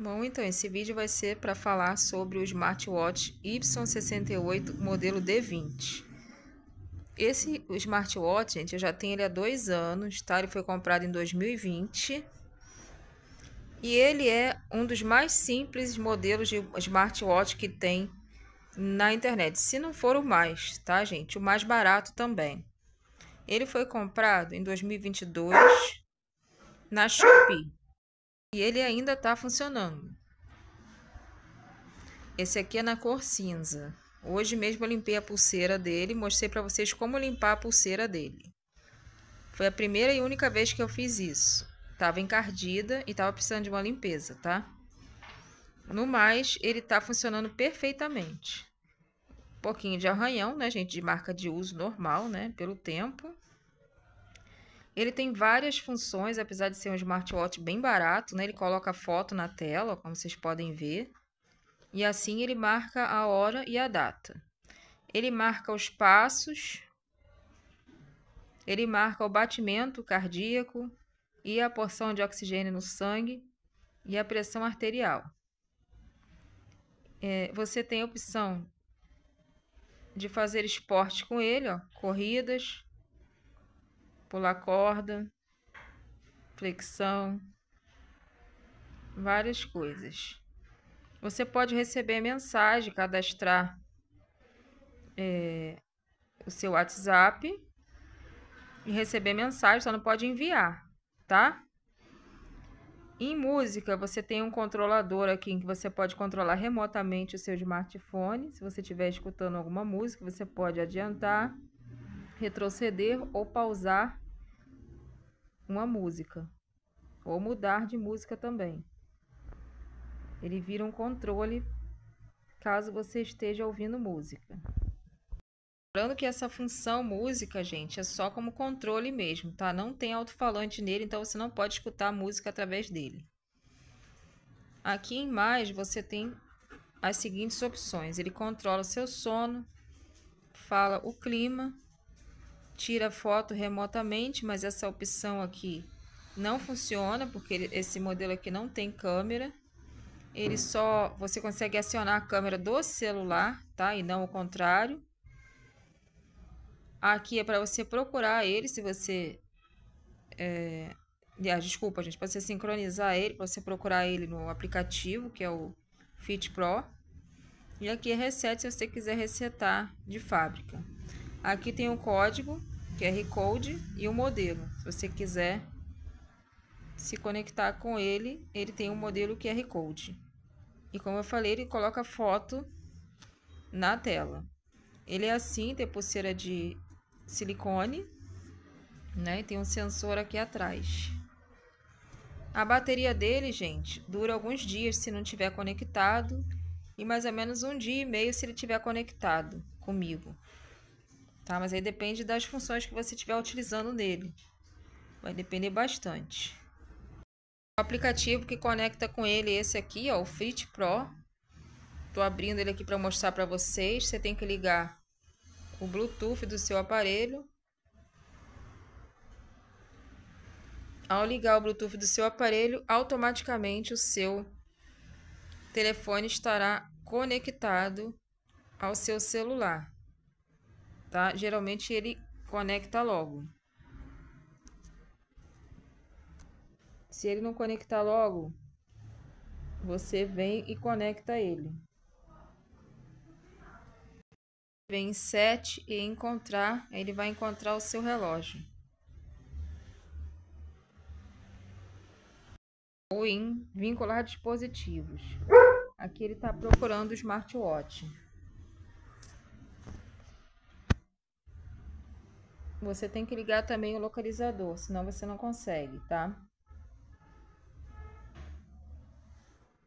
Bom, então esse vídeo vai ser para falar sobre o smartwatch Y68 modelo D20. Esse smartwatch, gente, eu já tenho ele há dois anos, tá? Ele foi comprado em 2020. E ele é um dos mais simples modelos de smartwatch que tem na internet. Se não for o mais, tá, gente? O mais barato também. Ele foi comprado em 2022 na Shopee. E ele ainda está funcionando. Esse aqui é na cor cinza. Hoje mesmo eu limpei a pulseira dele, mostrei para vocês como limpar a pulseira dele. Foi a primeira e única vez que eu fiz isso. Tava encardida e tava precisando de uma limpeza, tá? No mais, ele tá funcionando perfeitamente. Um pouquinho de arranhão, né, gente? De marca de uso normal, né? Pelo tempo. Ele tem várias funções, apesar de ser um smartwatch bem barato, né? Ele coloca foto na tela, como vocês podem ver. E assim ele marca a hora e a data. Ele marca os passos. Ele marca o batimento cardíaco e a porção de oxigênio no sangue e a pressão arterial. É, você tem a opção de fazer esporte com ele, ó, corridas, pular corda, flexão, várias coisas. Você pode receber mensagem, cadastrar é, o seu WhatsApp e receber mensagem, só não pode enviar, tá? Em música, você tem um controlador aqui em que você pode controlar remotamente o seu smartphone. Se você estiver escutando alguma música, você pode adiantar retroceder ou pausar uma música, ou mudar de música também. Ele vira um controle caso você esteja ouvindo música. Lembrando que essa função música, gente, é só como controle mesmo, tá? Não tem alto-falante nele, então você não pode escutar a música através dele. Aqui em mais você tem as seguintes opções: ele controla seu sono, fala o clima, tira foto remotamente, mas essa opção aqui não funciona, porque esse modelo aqui não tem câmera. Ele só, você consegue acionar a câmera do celular, tá? E não o contrário. Aqui é para você procurar ele, se você... É... Ah, desculpa, gente, para você sincronizar ele, para você procurar ele no aplicativo, que é o Fit Pro. E aqui é reset, se você quiser resetar de fábrica. Aqui tem o um código, QR Code e o um modelo. Se você quiser se conectar com ele, ele tem um modelo QR Code. E como eu falei, ele coloca foto na tela. Ele é assim, tem pulseira de silicone, né? E tem um sensor aqui atrás. A bateria dele, gente, dura alguns dias se não tiver conectado e mais ou menos um dia e meio se ele tiver conectado comigo tá? Mas aí depende das funções que você estiver utilizando nele. Vai depender bastante. O aplicativo que conecta com ele é esse aqui, ó, o Fit Pro. Tô abrindo ele aqui para mostrar para vocês. Você tem que ligar o Bluetooth do seu aparelho. Ao ligar o Bluetooth do seu aparelho, automaticamente o seu telefone estará conectado ao seu celular tá? Geralmente ele conecta logo. Se ele não conectar logo, você vem e conecta ele. Vem em 7 e encontrar, ele vai encontrar o seu relógio. Ou em vincular dispositivos. Aqui ele está procurando o smartwatch. você tem que ligar também o localizador, senão você não consegue, tá?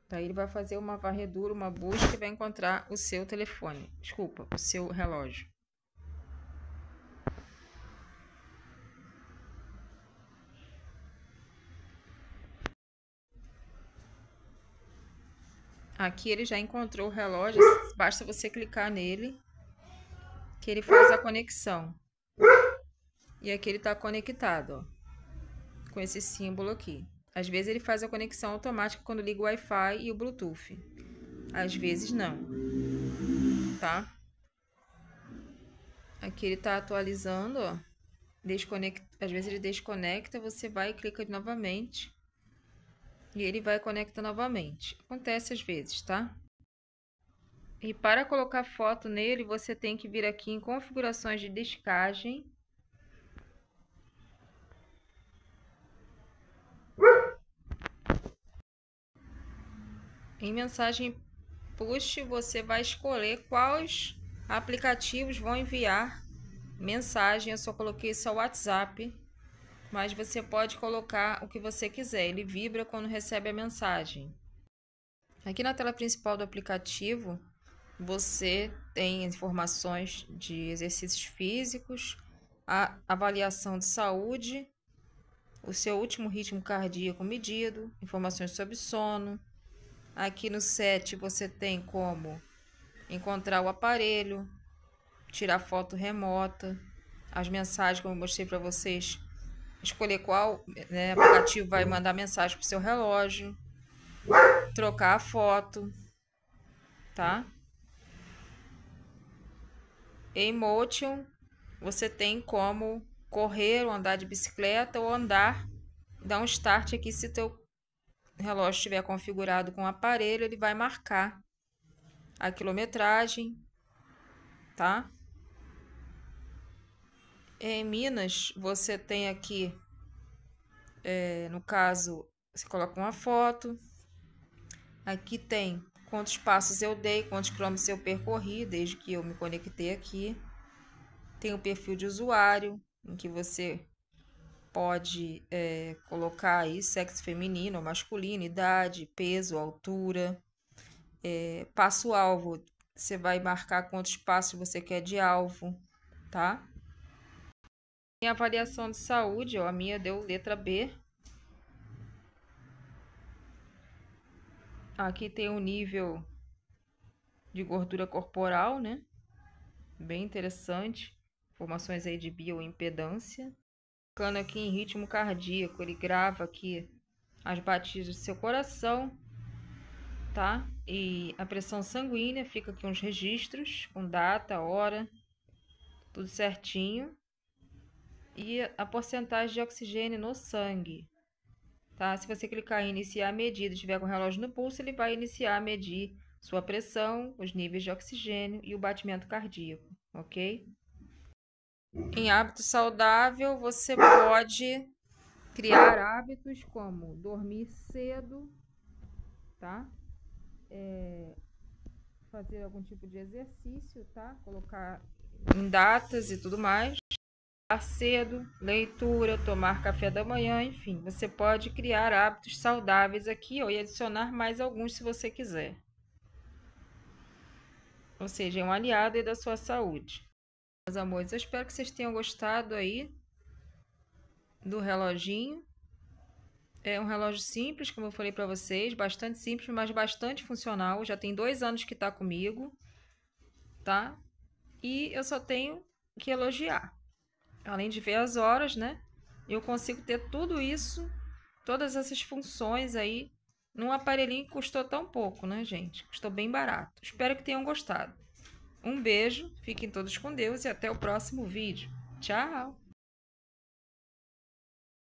Daí ele vai fazer uma varredura, uma busca e vai encontrar o seu telefone. Desculpa, o seu relógio. Aqui ele já encontrou o relógio, basta você clicar nele que ele faz a conexão. E aqui ele está conectado, ó, com esse símbolo aqui. Às vezes ele faz a conexão automática quando liga o Wi-Fi e o Bluetooth. Às vezes não, tá? Aqui ele está atualizando, ó. Desconecta, às vezes ele desconecta, você vai e clica novamente. E ele vai conectar conecta novamente. Acontece às vezes, tá? E para colocar foto nele, você tem que vir aqui em configurações de descagem Em mensagem push, você vai escolher quais aplicativos vão enviar mensagem. Eu só coloquei só o WhatsApp, mas você pode colocar o que você quiser. Ele vibra quando recebe a mensagem. Aqui na tela principal do aplicativo, você tem informações de exercícios físicos, a avaliação de saúde, o seu último ritmo cardíaco medido, informações sobre sono, Aqui no set você tem como encontrar o aparelho, tirar foto remota, as mensagens como eu mostrei para vocês, escolher qual né, aplicativo vai mandar mensagem para o seu relógio, trocar a foto, tá? Em Motion, você tem como correr ou andar de bicicleta ou andar, dar um start aqui se teu relógio estiver configurado com o aparelho, ele vai marcar a quilometragem, tá? Em Minas, você tem aqui, é, no caso, você coloca uma foto. Aqui tem quantos passos eu dei, quantos quilômetros eu percorri desde que eu me conectei aqui. Tem o perfil de usuário, em que você pode é, colocar aí sexo feminino ou masculino, idade, peso, altura. É, eh, passo-alvo, você vai marcar quantos passos você quer de alvo, tá? Em avaliação de saúde, ó, a minha deu letra B. Aqui tem o um nível de gordura corporal, né? Bem interessante. Informações aí de bioimpedância tocando aqui em ritmo cardíaco, ele grava aqui as batidas do seu coração, tá? E a pressão sanguínea, fica aqui uns registros com data, hora, tudo certinho. E a porcentagem de oxigênio no sangue, tá? Se você clicar em iniciar a medida e tiver com o relógio no pulso, ele vai iniciar a medir sua pressão, os níveis de oxigênio e o batimento cardíaco, ok? Em hábito saudável, você pode criar hábitos como dormir cedo, tá? É, fazer algum tipo de exercício, tá? Colocar em datas e tudo mais. Cedo, leitura, tomar café da manhã, enfim, você pode criar hábitos saudáveis aqui ou e adicionar mais alguns se você quiser. Ou seja, é um aliado da sua saúde meus amores. Eu espero que vocês tenham gostado aí do reloginho. É um relógio simples, como eu falei para vocês, bastante simples, mas bastante funcional. Já tem dois anos que está comigo, tá? E eu só tenho que elogiar. Além de ver as horas, né? Eu consigo ter tudo isso, todas essas funções aí, num aparelhinho que custou tão pouco, né, gente? Custou bem barato. Espero que tenham gostado. Um beijo, fiquem todos com Deus e até o próximo vídeo. Tchau!